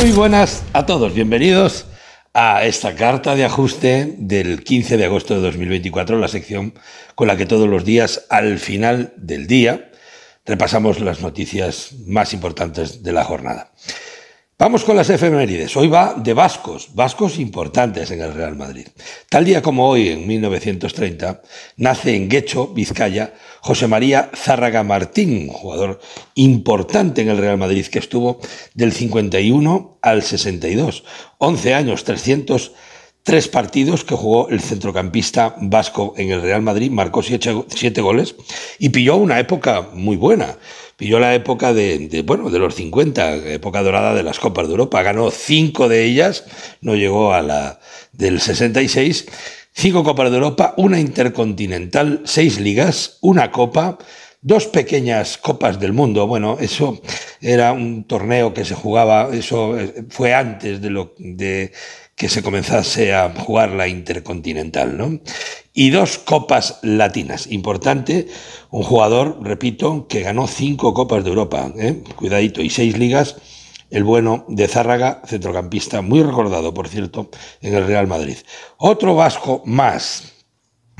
Muy buenas a todos, bienvenidos a esta carta de ajuste del 15 de agosto de 2024, la sección con la que todos los días, al final del día, repasamos las noticias más importantes de la jornada. Vamos con las efemérides. Hoy va de vascos, vascos importantes en el Real Madrid. Tal día como hoy, en 1930, nace en Guecho, Vizcaya, José María Zárraga Martín, jugador importante en el Real Madrid que estuvo del 51 al 62, 11 años, 303 partidos que jugó el centrocampista vasco en el Real Madrid, marcó siete, goles y pilló una época muy buena. Pilló la época de, bueno, de los 50, época dorada de las Copas de Europa. Ganó cinco de ellas, no llegó a la del 66. Cinco Copas de Europa, una intercontinental, seis ligas, una copa, dos pequeñas copas del mundo. Bueno, eso era un torneo que se jugaba, eso eh, fue antes de lo de que se comenzase a jugar la Intercontinental, ¿no? Y dos copas latinas. Importante, un jugador, repito, que ganó cinco copas de Europa, ¿eh? cuidadito, y seis ligas. El bueno de Zárraga, centrocampista, muy recordado, por cierto, en el Real Madrid. Otro vasco más.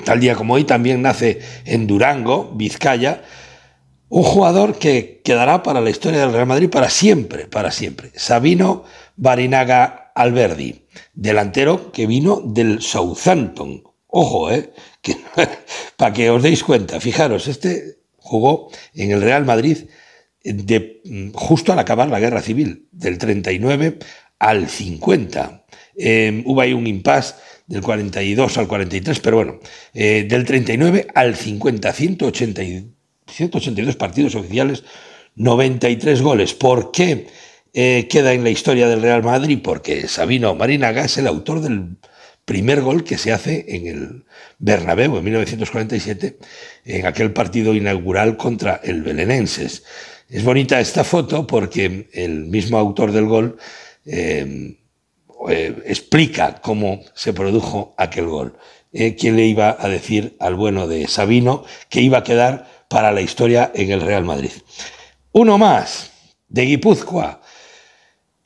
Tal día como hoy también nace en Durango, Vizcaya, un jugador que quedará para la historia del Real Madrid para siempre, para siempre. Sabino Barinaga Alberdi delantero que vino del Southampton. Ojo, ¿eh? para que os deis cuenta, fijaros, este jugó en el Real Madrid mm, justo al acabar la guerra civil, del 39 al 50. Em, hubo ahí un impasse del 42 al 43, pero bueno, eh, del 39 al 50, 182 partidos oficiales, 93 goles. ¿Por qué? Eh, queda en la historia del Real Madrid porque Sabino Marinaga es el autor del primer gol que se hace en el Bernabéu en 1947, en aquel partido inaugural contra el Belenenses. Es bonita esta foto porque el mismo autor del gol eh, eh, explica cómo se produjo aquel gol. ¿Quién le iba a decir al bueno de Sabino que iba a quedar para la historia en el Real Madrid? Uno más, de Guipúzcoa,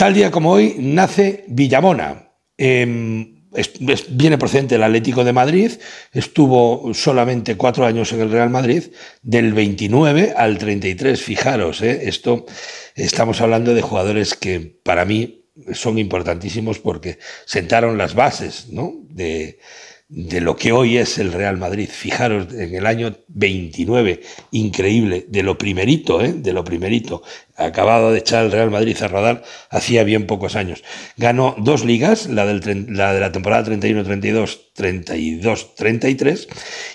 Tal día como hoy nace Villamona. Em, viene procedente del Atlético de Madrid, estuvo solamente cuatro años en el Real Madrid, del 29 al 33, fijaros, eh, esto estamos hablando de jugadores que para mí son importantísimos porque sentaron las bases ¿no? de, de lo que hoy es el Real Madrid. Fijaros, en el año 29, increíble, de lo primerito, ¿eh? de lo primerito. Acabado de echar el Real Madrid a rodar hacía bien pocos años. Ganó dos ligas, la, la de la temporada 31-32, 32-33,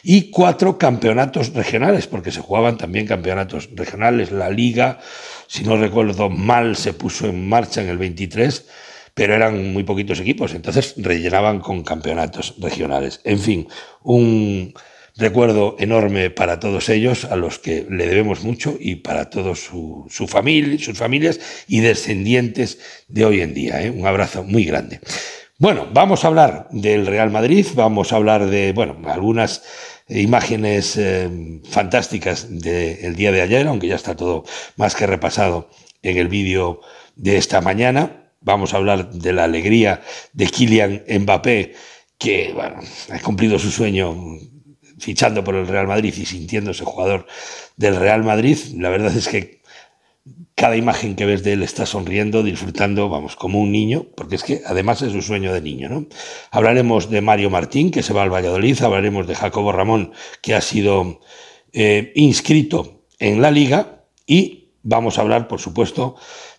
y cuatro campeonatos regionales, porque se jugaban también campeonatos regionales. La liga, si no recuerdo mal, se puso en marcha en el 23 pero eran muy poquitos equipos, entonces rellenaban con campeonatos regionales. En fin, un recuerdo enorme para todos ellos, a los que le debemos mucho y para todos su, sus familias y descendientes de hoy en día. ¿eh? Un abrazo muy grande. Bueno, vamos a hablar del Real Madrid, vamos a hablar de, bueno, algunas imágenes eh, fantásticas del día de ayer, aunque ya está todo más que repasado en el vídeo de esta mañana. Vamos a hablar de la alegría de Kylian Mbappé, que bueno, ha cumplido su sueño fichando por el Real Madrid y sintiéndose jugador del Real Madrid. La verdad es que cada imagen que ves de él está sonriendo, disfrutando, vamos, como un niño, porque es que además es un sueño de niño, ¿no? Hablaremos de Mario Martín, que se va al Valladolid, hablaremos de Jacobo Ramón, que ha sido eh, inscrito en la liga, y vamos a hablar, por supuesto,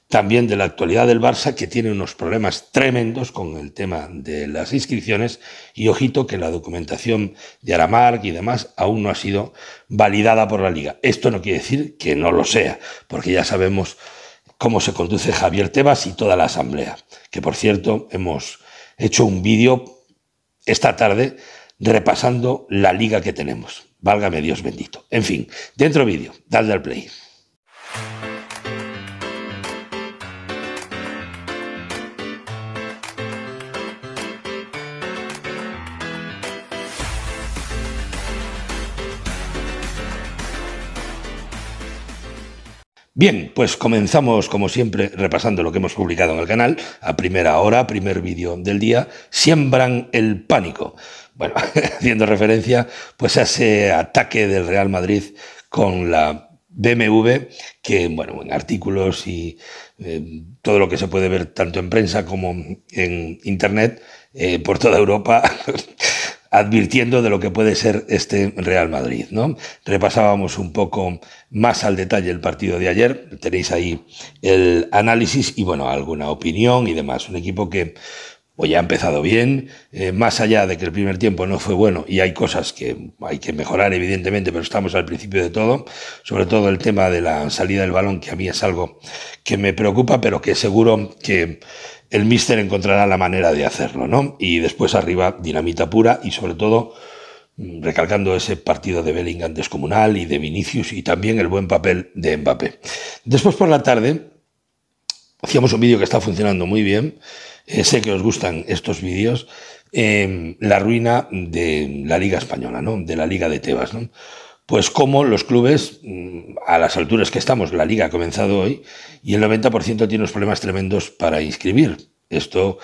también de la actualidad del Barça, que tiene unos problemas tremendos con el tema de las inscripciones y ojito que la documentación de Aramark y demás aún no ha sido validada por la liga. Esto no quiere decir que no lo sea, porque ya sabemos cómo se conduce Javier Tebas y toda la asamblea, que por cierto hemos hecho un vídeo esta tarde repasando la liga que tenemos. Válgame Dios bendito. En fin, dentro vídeo, dale al play. Bien, pues comenzamos como siempre repasando lo que hemos publicado en el canal. A primera hora, primer vídeo del día, siembran el pánico. Bueno, haciendo referencia pues a ese ataque del Real Madrid con la BMW, que bueno, en artículos y eh, todo lo que se puede ver tanto en prensa como en internet, eh, por toda Europa advirtiendo de lo que puede ser este Real Madrid. ¿no? Repasábamos un poco más al detalle el partido de ayer, tenéis ahí el análisis y bueno, alguna opinión y demás. Un equipo que o ya ha empezado bien, eh, más allá de que el primer tiempo no fue bueno y hay cosas que hay que mejorar evidentemente, pero estamos al principio de todo, sobre todo el tema de la salida del balón, que a mí es algo que me preocupa, pero que seguro que el míster encontrará la manera de hacerlo, ¿no? Y después arriba dinamita pura y sobre todo mm, recalcando ese partido de Bellingham descomunal y de Vinicius y también el buen papel de Mbappé. Después por la tarde hacíamos un vídeo que está funcionando muy bien eh, sé que os gustan estos vídeos. Em, la ruina de la Liga Española, ¿no? De la Liga de Tebas, ¿no? Pues como los clubes, mm, a las alturas que estamos, la liga ha comenzado hoy y el 90% tiene unos problemas tremendos para inscribir. Esto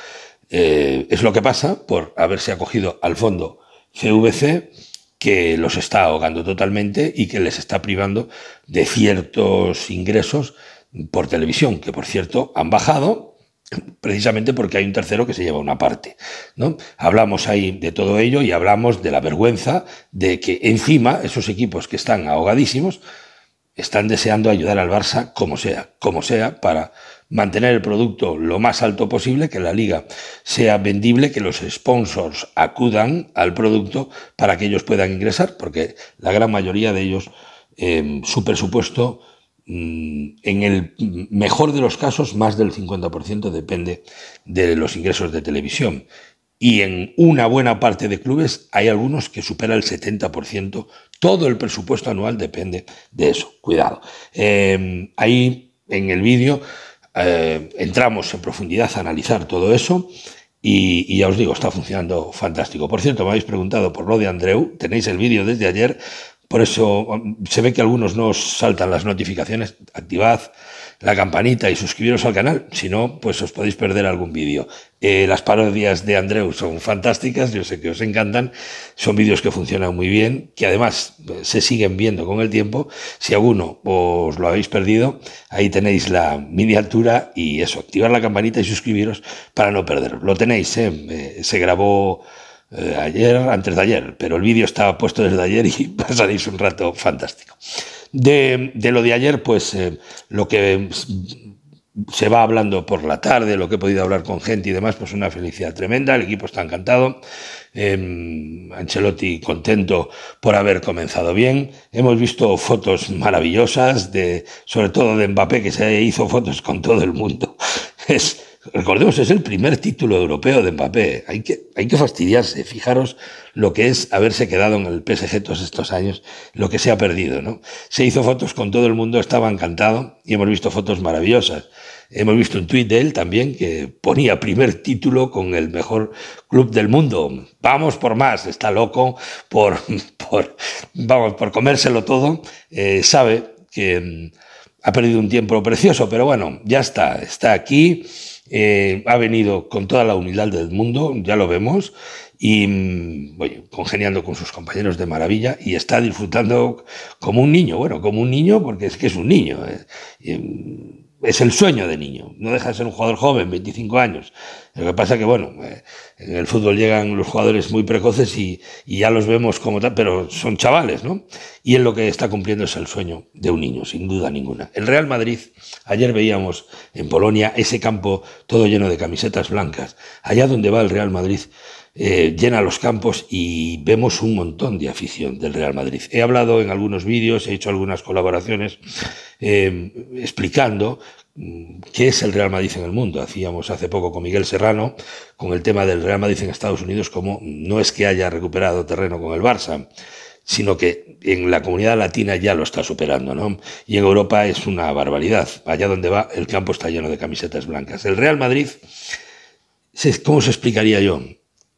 eh, es lo que pasa por haberse acogido al fondo CVC, que los está ahogando totalmente y que les está privando de ciertos ingresos por televisión, que por cierto han bajado precisamente porque hay un tercero que se lleva una parte. ¿no? Hablamos ahí de todo ello y hablamos de la vergüenza de que encima esos equipos que están ahogadísimos están deseando ayudar al Barça como sea, como sea, para mantener el producto lo más alto posible, que la liga sea vendible, que los sponsors acudan al producto para que ellos puedan ingresar, porque la gran mayoría de ellos, eh, su presupuesto Mm, en el mejor de los casos, más del 50% depende de los ingresos de televisión. Y en una buena parte de clubes hay algunos que supera el 70%. Todo el presupuesto anual depende de eso. Cuidado. Em, ahí en el vídeo eh, entramos en profundidad a analizar todo eso. Y, y, ya os digo, está funcionando fantástico. Por cierto, me habéis preguntado por lo de Andreu. Tenéis el vídeo desde ayer. Por eso um, se ve que algunos no os saltan las notificaciones. Activad la campanita y suscribiros al canal. Si no, pues os podéis perder algún vídeo. Eh, las parodias de Andreu son fantásticas. Yo sé que os encantan. Son vídeos que funcionan muy bien, que además eh, se siguen viendo con el tiempo. Si alguno os lo habéis perdido, ahí tenéis la miniatura y eso. activad la campanita y suscribiros para no perderlo. Lo tenéis, eh, se grabó eh, ayer, antes de ayer, pero el vídeo estaba puesto desde ayer y pasaréis un rato fantástico. De, lo de ayer, pues eh, lo que se va hablando por la tarde, lo que he podido hablar con gente y demás, pues una felicidad tremenda, el equipo está encantado, em, Ancelotti contento por haber comenzado bien, hemos visto fotos maravillosas, de, sobre todo de Mbappé, que se hizo fotos con todo el mundo. Es, Recordemos, es el primer título europeo de Mbappé. Hay que, hay que fastidiarse. Fijaros lo que es haberse quedado en el PSG todos estos años, lo que se ha perdido. ¿no? Se hizo fotos con todo el mundo, estaba encantado y hemos visto fotos maravillosas. Hemos visto un tuit de él también que ponía primer título con el mejor club del mundo. Vamos por más, está loco por, por vamos, por comérselo todo. Eh, sabe que mm, ha perdido un tiempo precioso, pero bueno, ya está, está aquí eh, ha venido con toda la humildad del mundo, ya lo vemos, y bueno, congeniando con sus compañeros de maravilla y está disfrutando como un niño, bueno, como un niño porque es que es un niño. Eh, mm, es el sueño de niño, no deja de ser un jugador joven, 25 años. Lo que pasa que, bueno, eh, en el fútbol llegan los jugadores muy precoces y, ya los vemos como tal, pero son chavales, ¿no? Y en lo que está cumpliendo es el sueño de un niño, sin duda ninguna. El Real Madrid, ayer veíamos en Polonia ese campo todo lleno de camisetas blancas. Allá donde va el Real Madrid eh, llena los campos y vemos un montón de afición del Real Madrid. He hablado en algunos vídeos, he hecho algunas colaboraciones em, explicando mm, qué es el Real Madrid en el mundo. Hacíamos hace poco con Miguel Serrano con el tema del Real Madrid en Estados Unidos, como no es que haya recuperado terreno con el Barça sino que en la comunidad latina ya lo está superando, ¿no? Y en Europa es una barbaridad. Allá donde va, el campo está lleno de camisetas blancas. El Real Madrid, ¿cómo se explicaría yo?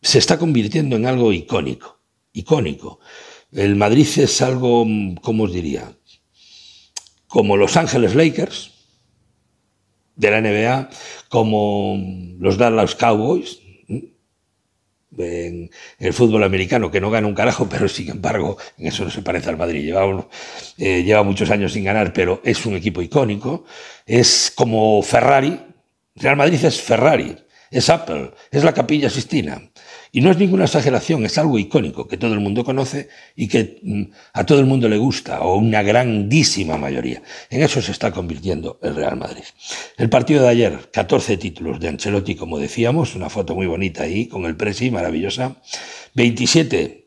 se está convirtiendo en algo icónico, icónico. El Madrid es algo, ¿cómo os diría? Como Los Ángeles Lakers de la NBA, como los Dallas Cowboys en el fútbol americano, que no gana un carajo, pero sin embargo, en eso no se parece al Madrid. Lleva, eh, lleva muchos años sin ganar, pero es un equipo icónico. Es como Ferrari. Real Madrid es Ferrari, es Apple, es la capilla Sistina. Y no es ninguna exageración, es algo icónico que todo el mundo conoce y que mm, a todo el mundo le gusta, o una grandísima mayoría. En eso se está convirtiendo el Real Madrid. El partido de ayer, 14 títulos de Ancelotti, como decíamos, una foto muy bonita ahí con el Presi, maravillosa. 27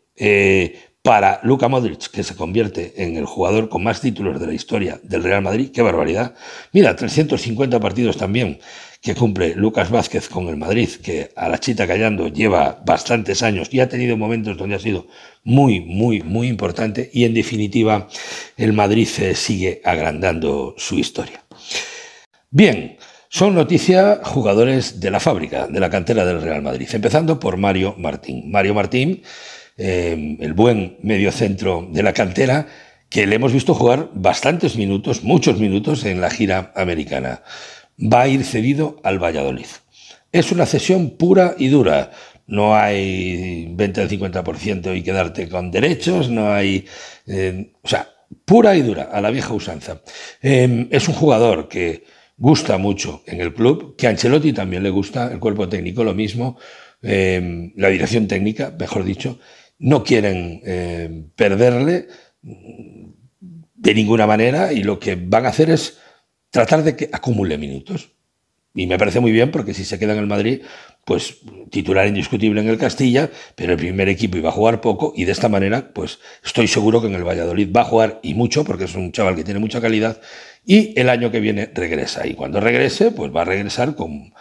para Luka Modric, que se convierte en el jugador con más títulos de la historia del Real Madrid. ¡Qué barbaridad! Mira, 350 partidos también que cumple Lucas Vázquez con el Madrid, que a la chita callando lleva bastantes años y ha tenido momentos donde ha sido muy, muy, muy importante. Y en definitiva, el Madrid eh, sigue agrandando su historia. Bien, son noticias jugadores de la fábrica, de la cantera del Real Madrid, empezando por Mario Martín. Mario Martín Em, el buen medio centro de la cantera, que le hemos visto jugar bastantes minutos, muchos minutos en la gira americana. Va a ir cedido al Valladolid. Es una cesión pura y dura. No hay 20 del 50% y quedarte con derechos, no hay... Em, o sea, pura y dura, a la vieja usanza. Em, es un jugador que gusta mucho en el club, que a Ancelotti también le gusta, el cuerpo técnico lo mismo, la dirección técnica, mejor dicho, no quieren eh, perderle de ninguna manera y lo que van a hacer es tratar de que acumule minutos. Y me parece muy bien porque si se queda en el Madrid, pues titular indiscutible en el Castilla, pero el primer equipo iba a jugar poco y de esta manera, pues estoy seguro que en el Valladolid va a jugar y mucho porque es un chaval que tiene mucha calidad y el año que viene regresa. Y cuando regrese, pues va a regresar con,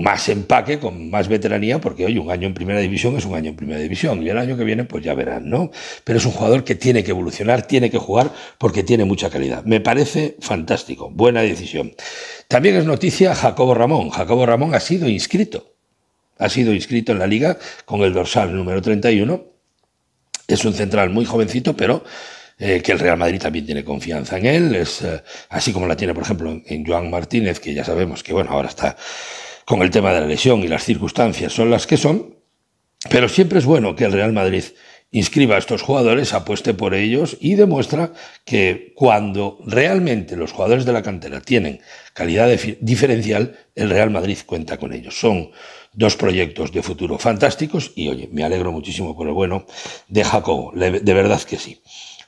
más empaque, con más veteranía, porque hoy un año en primera división es un año en primera división y el año que viene pues ya verán, ¿no? Pero es un jugador que tiene que evolucionar, tiene que jugar porque tiene mucha calidad. Me parece fantástico, buena decisión. También es noticia Jacobo Ramón. Jacobo Ramón ha sido inscrito. Ha sido inscrito en la liga con el dorsal número 31. Es un central muy jovencito, pero eh, que el Real Madrid también tiene confianza en él, es, eh, así como la tiene, por ejemplo, en, en Joan Martínez, que ya sabemos que, bueno, ahora está con el tema de la lesión y las circunstancias son las que son, pero siempre es bueno que el Real Madrid inscriba a estos jugadores, apueste por ellos y demuestra que cuando realmente los jugadores de la cantera tienen calidad diferencial, el Real Madrid cuenta con ellos. Son dos proyectos de futuro fantásticos y oye, me alegro muchísimo por lo bueno de Jacobo, de verdad que sí.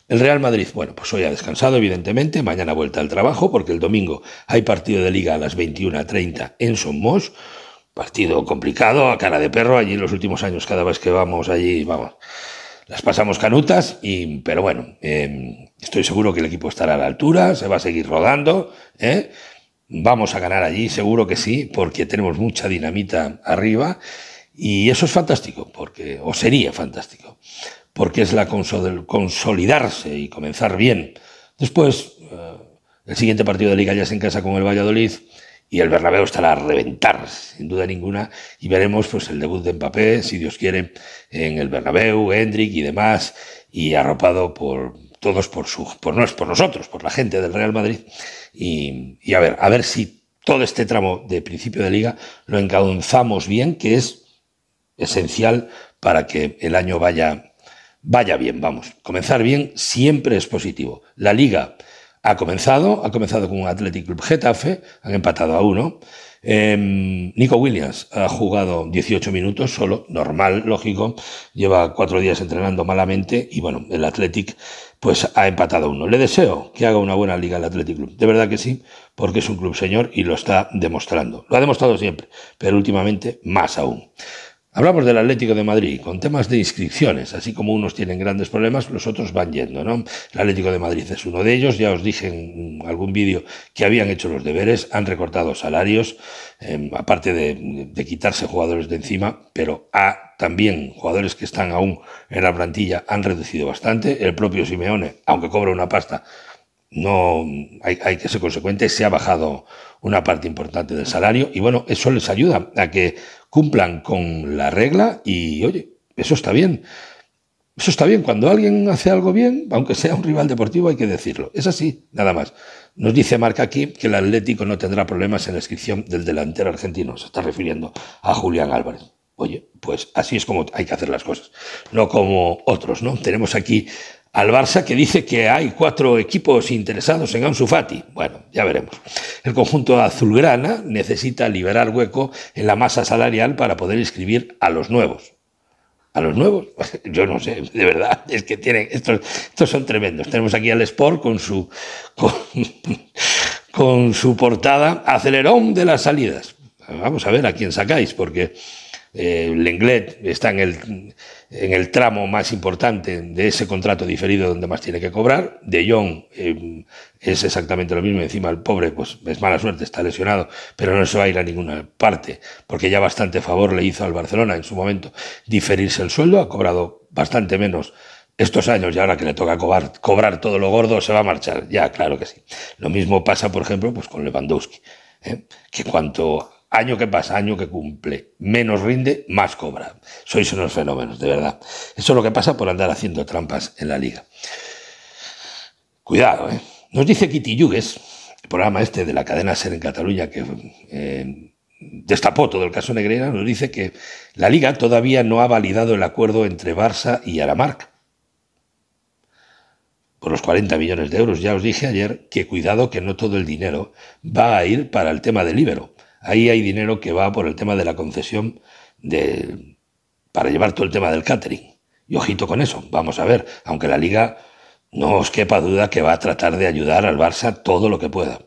El Real Madrid, bueno, pues hoy ha descansado, evidentemente, mañana vuelta al trabajo, porque el domingo hay partido de liga a las 21.30 en Somos. Partido complicado, a cara de perro, allí en los últimos años cada vez que vamos allí, vamos, las pasamos canutas, pero bueno, em, estoy seguro que el equipo estará a la altura, se va a seguir rodando, ¿eh? vamos a ganar allí, seguro que sí, porque tenemos mucha dinamita arriba y eso es fantástico, porque o sería fantástico porque es la consolidarse y comenzar bien. Después, eh, el siguiente partido de Liga ya es en casa con el Valladolid y el Bernabéu estará a reventar, sin duda ninguna, y veremos pues el debut de Mbappé, si Dios quiere, en el Bernabéu, Hendrik y demás, y arropado por todos por su, por, no, es por nosotros, por la gente del Real Madrid, y, a ver, a ver si todo este tramo de principio de liga lo encauzamos bien, que es esencial para que el año vaya vaya bien, vamos. Comenzar bien siempre es positivo. La liga ha comenzado, ha comenzado con un Athletic Club Getafe, han empatado a uno. Em, Nico Williams ha jugado 18 minutos solo, normal, lógico, lleva cuatro días entrenando malamente y bueno, el Athletic pues ha empatado a uno. Le deseo que haga una buena liga al Athletic Club, de verdad que sí, porque es un club señor y lo está demostrando. Lo ha demostrado siempre, pero últimamente más aún. Hablamos del Atlético de Madrid, con temas de inscripciones, así como unos tienen grandes problemas, los otros van yendo, ¿no? El Atlético de Madrid es uno de ellos, ya os dije en algún vídeo que habían hecho los deberes, han recortado salarios, em, aparte de, quitarse jugadores de encima, pero también jugadores que están aún en la plantilla han reducido bastante. El propio Simeone, aunque cobra una pasta, no hay, que ser consecuente, se ha bajado una parte importante del salario y bueno, eso les ayuda a que cumplan con la regla y oye, eso está bien. Eso está bien, cuando alguien hace algo bien, aunque sea un rival deportivo, hay que decirlo. Es así, nada más. Nos dice Marca aquí que el Atlético no tendrá problemas en la inscripción del delantero argentino, se está refiriendo a Julián Álvarez. Oye, pues así es como hay que hacer las cosas, no como otros, ¿no? Tenemos aquí al Barça que dice que hay cuatro equipos interesados en Ansu Fati. Bueno, ya veremos. El conjunto azulgrana necesita liberar hueco en la masa salarial para poder inscribir a los nuevos. ¿A los nuevos? Yo no sé, de verdad, es que tienen, estos, estos son tremendos. Tenemos aquí al Sport con su, con, con su portada Acelerón de las salidas. Vamos a ver a quién sacáis, porque eh, Lenglet está en el, en el, tramo más importante de ese contrato diferido donde más tiene que cobrar. De Jong eh, es exactamente lo mismo. Encima el pobre, pues es mala suerte, está lesionado, pero no se va a ir a ninguna parte, porque ya bastante favor le hizo al Barcelona en su momento diferirse el sueldo. Ha cobrado bastante menos estos años y ahora que le toca cobrar, cobrar todo lo gordo, se va a marchar. Ya, claro que sí. Lo mismo pasa, por ejemplo, pues con Lewandowski. ¿eh? que cuanto Año que pasa, año que cumple. Menos rinde, más cobra. Sois unos fenómenos, de verdad. Eso es lo que pasa por andar haciendo trampas en la liga. Cuidado, ¿eh? Nos dice Kitty Yugues, el programa este de la cadena Ser en Cataluña, que eh, destapó todo el caso Negreira, nos dice que la liga todavía no ha validado el acuerdo entre Barça y Aramark por los 40 millones de euros. Ya os dije ayer que cuidado que no todo el dinero va a ir para el tema del Ibero. Ahí hay dinero que va por el tema de la concesión de, para llevar todo el tema del catering. Y ojito con eso, vamos a ver, aunque la liga no os quepa duda que va a tratar de ayudar al Barça todo lo que pueda.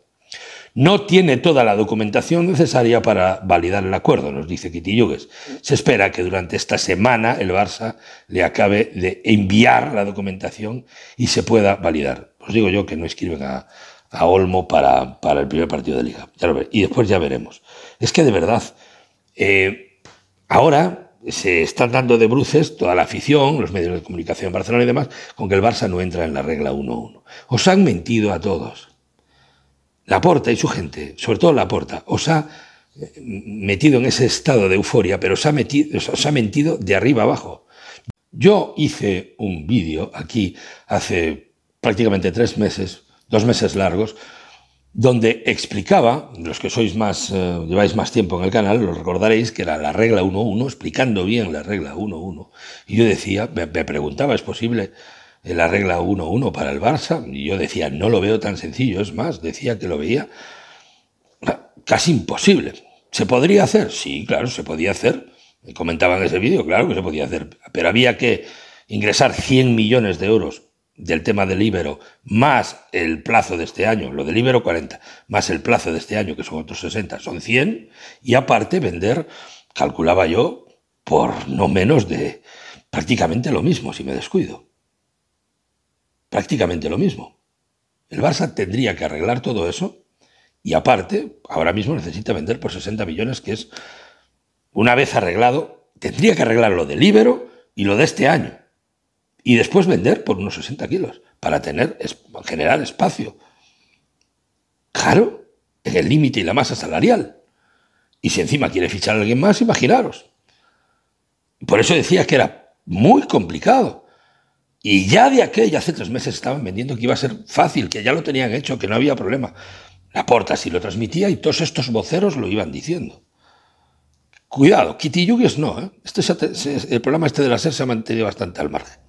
No tiene toda la documentación necesaria para validar el acuerdo, nos dice Yugues. Se espera que durante esta semana el Barça le acabe de enviar la documentación y se pueda validar. Os digo yo que no escriben a, a Olmo para, el primer partido de liga. y después ya veremos. Es que de verdad, eh, ahora se están dando de bruces toda la afición, los medios de comunicación en Barcelona y demás, con que el Barça no entra en la regla 1-1. Os han mentido a todos. la porta y su gente, sobre todo la puerta os ha eh, metido en ese estado de euforia, pero os ha, metido, os ha mentido de arriba abajo. Yo hice un vídeo aquí hace prácticamente tres meses dos meses largos, donde explicaba, los que sois más, eh, lleváis más tiempo en el canal, lo recordaréis que era la regla 1-1, explicando bien la regla 1-1. Y yo decía, me, preguntaba, ¿es posible eh, la regla 1-1 para el Barça? Y yo decía, no lo veo tan sencillo, es más, decía que lo veía casi imposible. ¿Se podría hacer? Sí, claro, se podía hacer. comentaba en ese vídeo, claro que se podía hacer, pero había que ingresar 100 millones de euros del tema del Ibero, más el plazo de este año, lo del Ibero 40, más el plazo de este año, que son otros 60, son 100, y aparte vender, calculaba yo, por no menos de prácticamente lo mismo, si me descuido. Prácticamente lo mismo. El Barça tendría que arreglar todo eso y aparte, ahora mismo necesita vender por 60 millones, que es, una vez arreglado, tendría que arreglar lo del Ibero y lo de este año y después vender por unos 60 kilos para tener, generar espacio. Claro, en el límite y la masa salarial. Y si encima quiere fichar a alguien más, imaginaros. Por eso decía que era muy complicado. Y ya de aquella, hace tres meses estaban vendiendo que iba a ser fácil, que ya lo tenían hecho, que no había problema. La porta sí lo transmitía y todos estos voceros lo iban diciendo. Cuidado, Kitty Yugues no. ¿eh? Este, el programa este de la SER se ha mantenido bastante al margen.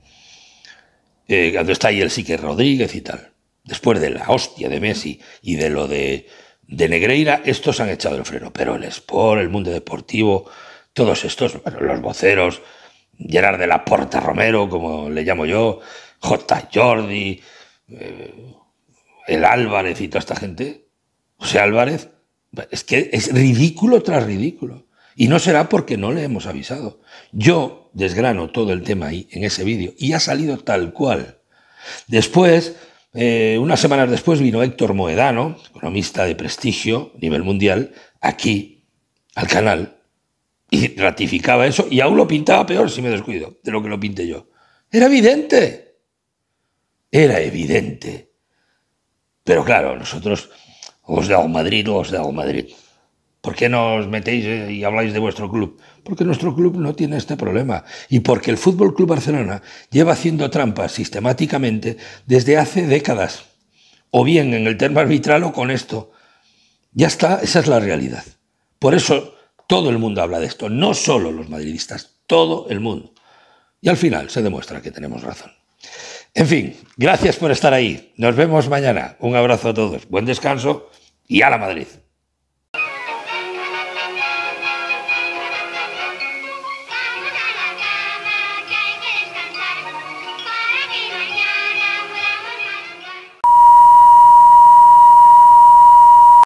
Eh, cuando está ahí el Sique Rodríguez y tal. Después de la hostia de Messi y de lo de, de Negreira, estos han echado el freno. Pero el Sport, el mundo deportivo, todos estos, los voceros, Gerard de la Porta Romero, como le llamo yo, J. Jordi, eh, el Álvarez y toda esta gente, José Álvarez, es que es ridículo tras ridículo. Y no será porque no le hemos avisado. Yo desgrano todo el tema ahí, en ese vídeo, y ha salido tal cual. Después, eh, unas semanas después, vino Héctor Moedano, economista de prestigio a nivel mundial, aquí, al canal, y ratificaba eso, y aún lo pintaba peor, si me descuido, de lo que lo pinté yo. Era evidente. Era evidente. Pero claro, nosotros os de Madrid, os de Madrid. ¿Por qué no os metéis eh, y habláis de vuestro club? Porque nuestro club no tiene este problema y porque el Fútbol Club Barcelona lleva haciendo trampas sistemáticamente desde hace décadas. O bien en el tema arbitral o con esto. Ya está, esa es la realidad. Por eso todo el mundo habla de esto, no solo los madridistas, todo el mundo. Y al final se demuestra que tenemos razón. En fin, gracias por estar ahí. Nos vemos mañana. Un abrazo a todos. Buen descanso y a la Madrid.